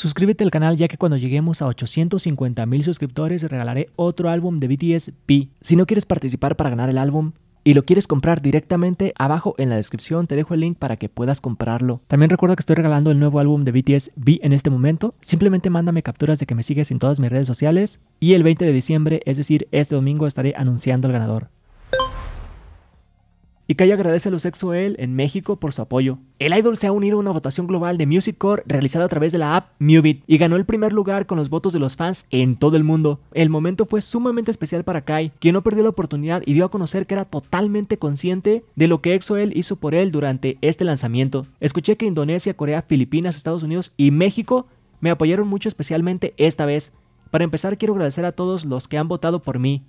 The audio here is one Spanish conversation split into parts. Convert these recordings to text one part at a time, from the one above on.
Suscríbete al canal ya que cuando lleguemos a 850 mil suscriptores regalaré otro álbum de BTS B. Si no quieres participar para ganar el álbum y lo quieres comprar directamente, abajo en la descripción te dejo el link para que puedas comprarlo. También recuerdo que estoy regalando el nuevo álbum de BTS B en este momento. Simplemente mándame capturas de que me sigues en todas mis redes sociales y el 20 de diciembre, es decir, este domingo estaré anunciando al ganador. Y Kai agradece a los Exo en México por su apoyo. El idol se ha unido a una votación global de Music Core realizada a través de la app Mubit y ganó el primer lugar con los votos de los fans en todo el mundo. El momento fue sumamente especial para Kai, quien no perdió la oportunidad y dio a conocer que era totalmente consciente de lo que exo hizo por él durante este lanzamiento. Escuché que Indonesia, Corea, Filipinas, Estados Unidos y México me apoyaron mucho especialmente esta vez. Para empezar quiero agradecer a todos los que han votado por mí.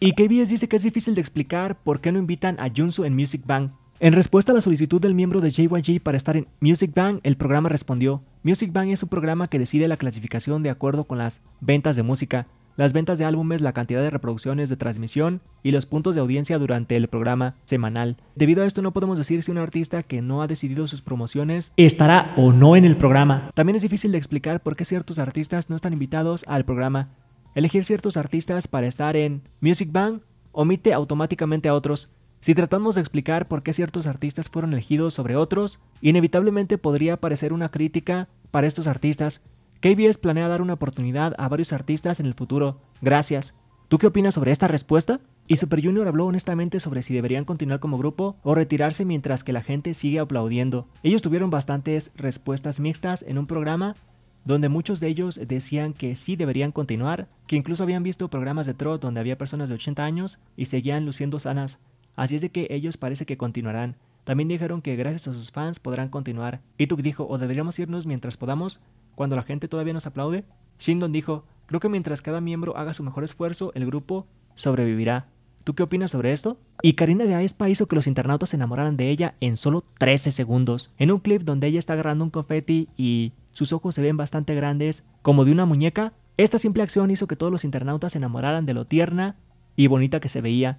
Y KBS dice que es difícil de explicar por qué no invitan a Junsu en Music Bank. En respuesta a la solicitud del miembro de JYG para estar en Music Bank, el programa respondió, Music Bank es un programa que decide la clasificación de acuerdo con las ventas de música las ventas de álbumes, la cantidad de reproducciones de transmisión y los puntos de audiencia durante el programa semanal. Debido a esto no podemos decir si un artista que no ha decidido sus promociones estará o no en el programa. También es difícil de explicar por qué ciertos artistas no están invitados al programa. Elegir ciertos artistas para estar en Music Bank omite automáticamente a otros. Si tratamos de explicar por qué ciertos artistas fueron elegidos sobre otros, inevitablemente podría aparecer una crítica para estos artistas, KBS planea dar una oportunidad a varios artistas en el futuro. Gracias. ¿Tú qué opinas sobre esta respuesta? Y Super Junior habló honestamente sobre si deberían continuar como grupo o retirarse mientras que la gente sigue aplaudiendo. Ellos tuvieron bastantes respuestas mixtas en un programa donde muchos de ellos decían que sí deberían continuar, que incluso habían visto programas de trot donde había personas de 80 años y seguían luciendo sanas. Así es de que ellos parece que continuarán. También dijeron que gracias a sus fans podrán continuar. Y Ituk dijo, o deberíamos irnos mientras podamos, cuando la gente todavía nos aplaude, Shindon dijo, creo que mientras cada miembro haga su mejor esfuerzo, el grupo sobrevivirá. ¿Tú qué opinas sobre esto? Y Karina de Aespa hizo que los internautas se enamoraran de ella en solo 13 segundos, en un clip donde ella está agarrando un confeti y sus ojos se ven bastante grandes, como de una muñeca. Esta simple acción hizo que todos los internautas se enamoraran de lo tierna y bonita que se veía.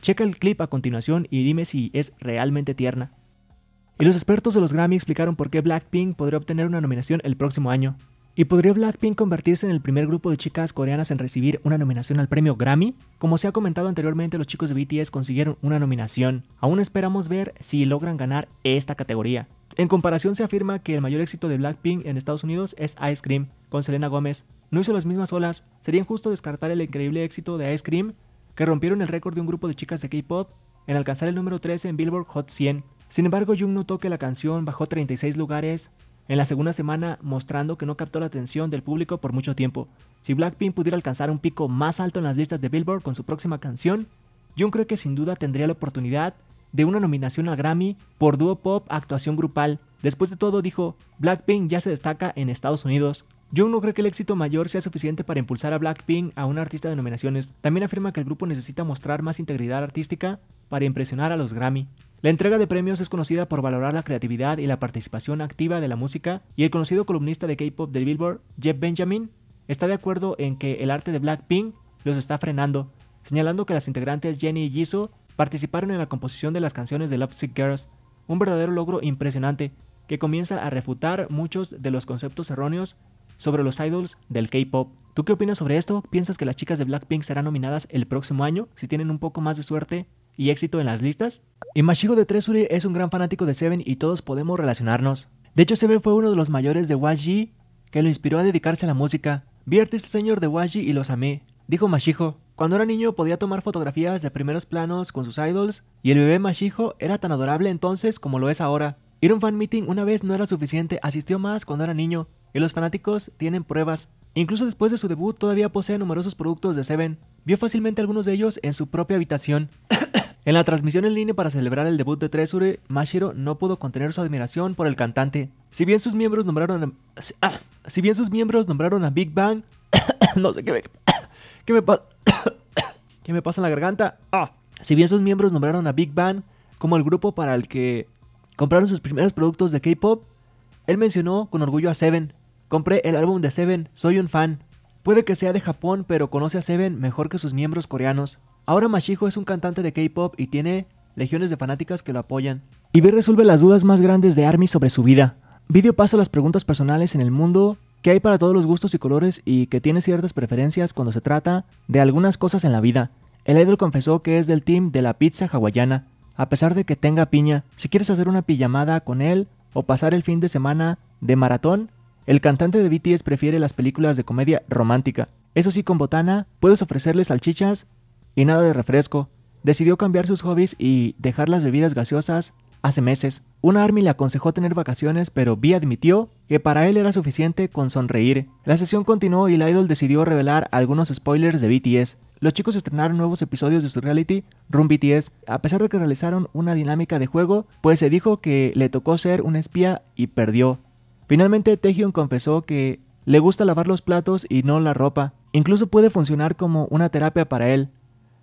Checa el clip a continuación y dime si es realmente tierna. Y los expertos de los Grammy explicaron por qué Blackpink podría obtener una nominación el próximo año. ¿Y podría Blackpink convertirse en el primer grupo de chicas coreanas en recibir una nominación al premio Grammy? Como se ha comentado anteriormente, los chicos de BTS consiguieron una nominación. Aún esperamos ver si logran ganar esta categoría. En comparación se afirma que el mayor éxito de Blackpink en Estados Unidos es Ice Cream, con Selena Gómez. No hizo las mismas olas, sería injusto descartar el increíble éxito de Ice Cream, que rompieron el récord de un grupo de chicas de K-Pop en alcanzar el número 13 en Billboard Hot 100. Sin embargo, Jung notó que la canción bajó 36 lugares en la segunda semana, mostrando que no captó la atención del público por mucho tiempo. Si Blackpink pudiera alcanzar un pico más alto en las listas de Billboard con su próxima canción, Jung creo que sin duda tendría la oportunidad de una nominación al Grammy por dúo pop actuación grupal. Después de todo, dijo, Blackpink ya se destaca en Estados Unidos, Jung no cree que el éxito mayor sea suficiente para impulsar a Blackpink a un artista de nominaciones. También afirma que el grupo necesita mostrar más integridad artística para impresionar a los Grammy. La entrega de premios es conocida por valorar la creatividad y la participación activa de la música, y el conocido columnista de K-pop del Billboard, Jeff Benjamin, está de acuerdo en que el arte de Blackpink los está frenando, señalando que las integrantes Jennie y Jisoo participaron en la composición de las canciones de Love Sick Girls, un verdadero logro impresionante que comienza a refutar muchos de los conceptos erróneos sobre los idols del K-pop. ¿Tú qué opinas sobre esto? ¿Piensas que las chicas de Blackpink serán nominadas el próximo año si tienen un poco más de suerte y éxito en las listas? Y Mashijo de Tresuri es un gran fanático de Seven y todos podemos relacionarnos. De hecho, Seven fue uno de los mayores de YG que lo inspiró a dedicarse a la música. Vi artista señor de YG y los amé, dijo Mashijo. Cuando era niño podía tomar fotografías de primeros planos con sus idols y el bebé Mashijo era tan adorable entonces como lo es ahora. Ir a un fan meeting una vez no era suficiente, asistió más cuando era niño, y los fanáticos tienen pruebas. Incluso después de su debut todavía posee numerosos productos de Seven. Vio fácilmente algunos de ellos en su propia habitación. en la transmisión en línea para celebrar el debut de Tresure, Mashiro no pudo contener su admiración por el cantante. Si bien sus miembros nombraron a, si ah, bien sus miembros nombraron a Big Bang, no sé qué me, qué qué me pasa en la garganta. Ah, si bien sus miembros nombraron a Big Bang como el grupo para el que compraron sus primeros productos de K-pop, él mencionó con orgullo a Seven. Compré el álbum de Seven, soy un fan. Puede que sea de Japón, pero conoce a Seven mejor que sus miembros coreanos. Ahora Mashijo es un cantante de K-pop y tiene legiones de fanáticas que lo apoyan. Y B resuelve las dudas más grandes de Army sobre su vida. Video pasa las preguntas personales en el mundo que hay para todos los gustos y colores y que tiene ciertas preferencias cuando se trata de algunas cosas en la vida. El idol confesó que es del team de la pizza hawaiana, a pesar de que tenga piña, si quieres hacer una pijamada con él o pasar el fin de semana de maratón, el cantante de BTS prefiere las películas de comedia romántica. Eso sí, con botana, puedes ofrecerle salchichas y nada de refresco. Decidió cambiar sus hobbies y dejar las bebidas gaseosas hace meses. Una Army le aconsejó tener vacaciones, pero B admitió que para él era suficiente con sonreír. La sesión continuó y la Idol decidió revelar algunos spoilers de BTS. Los chicos estrenaron nuevos episodios de su reality, Room BTS, a pesar de que realizaron una dinámica de juego, pues se dijo que le tocó ser un espía y perdió. Finalmente, Taehyung confesó que le gusta lavar los platos y no la ropa. Incluso puede funcionar como una terapia para él,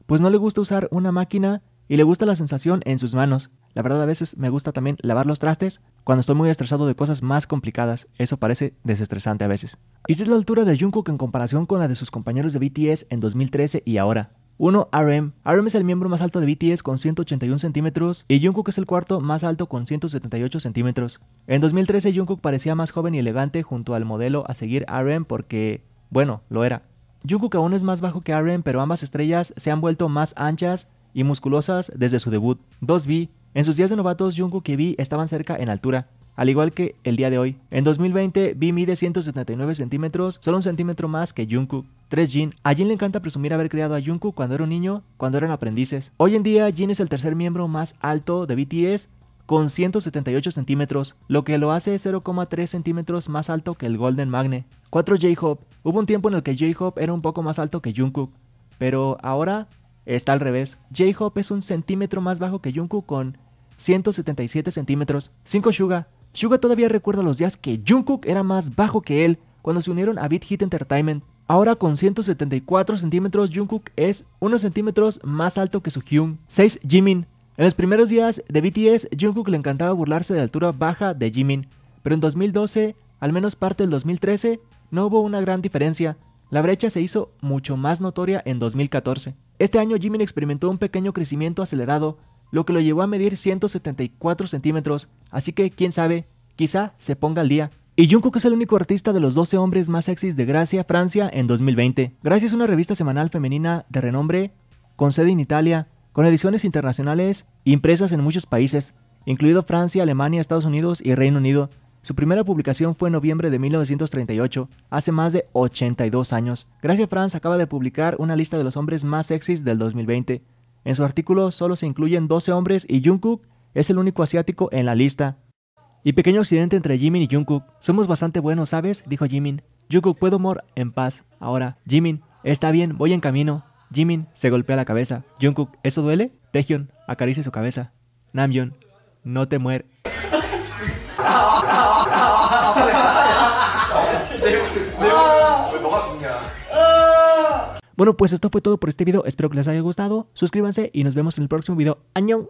pues no le gusta usar una máquina y le gusta la sensación en sus manos. La verdad a veces me gusta también lavar los trastes cuando estoy muy estresado de cosas más complicadas. Eso parece desestresante a veces. Y si es la altura de Jungkook en comparación con la de sus compañeros de BTS en 2013 y ahora. 1. RM. RM es el miembro más alto de BTS con 181 centímetros y Jungkook es el cuarto más alto con 178 centímetros. En 2013 Jungkook parecía más joven y elegante junto al modelo a seguir RM porque, bueno, lo era. Jungkook aún es más bajo que RM pero ambas estrellas se han vuelto más anchas y musculosas desde su debut. 2B. En sus días de novatos, Jungkook y V estaban cerca en altura, al igual que el día de hoy. En 2020, V mide 179 centímetros, solo un centímetro más que Jungkook. 3. Jin. A Jin le encanta presumir haber creado a Jungkook cuando era un niño, cuando eran aprendices. Hoy en día, Jin es el tercer miembro más alto de BTS con 178 centímetros, lo que lo hace 0,3 centímetros más alto que el Golden Magnet. 4. J-Hope. Hubo un tiempo en el que J-Hope era un poco más alto que Jungkook, pero ahora Está al revés. J-Hope es un centímetro más bajo que Jungkook con 177 centímetros. 5 Suga. Suga todavía recuerda los días que Jungkook era más bajo que él cuando se unieron a Big Hit Entertainment. Ahora con 174 centímetros, Jungkook es unos centímetros más alto que su Hyun. 6 Jimin. En los primeros días de BTS, Jungkook le encantaba burlarse de la altura baja de Jimin, pero en 2012, al menos parte del 2013, no hubo una gran diferencia. La brecha se hizo mucho más notoria en 2014. Este año Jimmy experimentó un pequeño crecimiento acelerado, lo que lo llevó a medir 174 centímetros, así que quién sabe, quizá se ponga al día. Y Jungkook es el único artista de los 12 hombres más sexys de Gracia, Francia, en 2020. Gracia es una revista semanal femenina de renombre, con sede en Italia, con ediciones internacionales impresas en muchos países, incluido Francia, Alemania, Estados Unidos y Reino Unido, su primera publicación fue en noviembre de 1938, hace más de 82 años. Gracia Franz acaba de publicar una lista de los hombres más sexys del 2020. En su artículo solo se incluyen 12 hombres y Jungkook es el único asiático en la lista. Y pequeño accidente entre Jimin y Jungkook. Somos bastante buenos, ¿sabes? dijo Jimin. Jungkook, puedo morir en paz. Ahora, Jimin, está bien, voy en camino. Jimin se golpea la cabeza. Jungkook, ¿eso duele? tejion acaricia su cabeza. Namjoon, no te muer bueno, pues esto fue todo por este video. Espero que les haya gustado. Suscríbanse y nos vemos en el próximo video. ¡Añón!